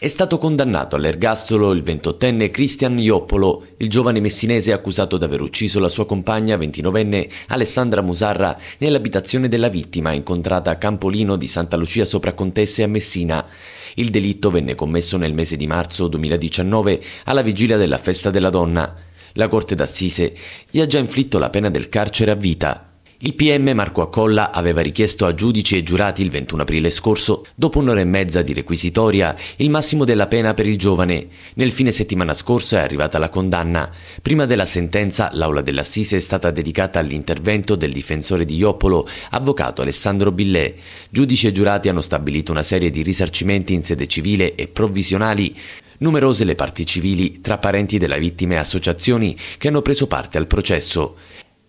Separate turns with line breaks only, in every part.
È stato condannato all'ergastolo il 28enne Cristian Ioppolo, il giovane messinese accusato di aver ucciso la sua compagna 29enne Alessandra Musarra nell'abitazione della vittima incontrata a Campolino di Santa Lucia sopra Contesse a Messina. Il delitto venne commesso nel mese di marzo 2019 alla vigilia della festa della donna. La Corte d'Assise gli ha già inflitto la pena del carcere a vita. Il PM Marco Accolla aveva richiesto a giudici e giurati il 21 aprile scorso, dopo un'ora e mezza di requisitoria, il massimo della pena per il giovane. Nel fine settimana scorsa è arrivata la condanna. Prima della sentenza, l'aula dell'assise è stata dedicata all'intervento del difensore di Ioppolo, avvocato Alessandro Billè. Giudici e giurati hanno stabilito una serie di risarcimenti in sede civile e provvisionali numerose le parti civili tra parenti della vittima e associazioni che hanno preso parte al processo.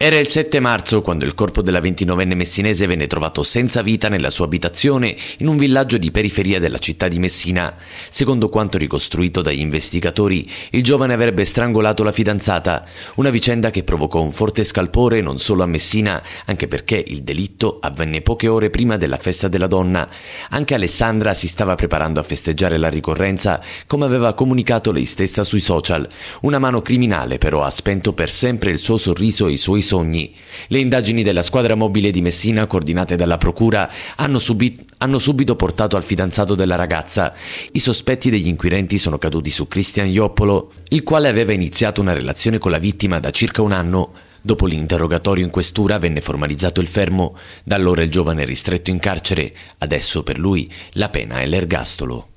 Era il 7 marzo quando il corpo della 29enne messinese venne trovato senza vita nella sua abitazione in un villaggio di periferia della città di Messina. Secondo quanto ricostruito dagli investigatori, il giovane avrebbe strangolato la fidanzata, una vicenda che provocò un forte scalpore non solo a Messina, anche perché il delitto avvenne poche ore prima della festa della donna. Anche Alessandra si stava preparando a festeggiare la ricorrenza, come aveva comunicato lei stessa sui social. Una mano criminale però ha spento per sempre il suo sorriso e i suoi bisogni. Le indagini della squadra mobile di Messina, coordinate dalla Procura, hanno, subi- hanno subito portato al fidanzato della ragazza. I sospetti degli inquirenti sono caduti su Cristian Ioppolo, il quale aveva iniziato una relazione con la vittima da circa un anno. Dopo l'interrogatorio in questura venne formalizzato il fermo, da allora il giovane è ristretto in carcere, adesso per lui la pena è l'ergastolo.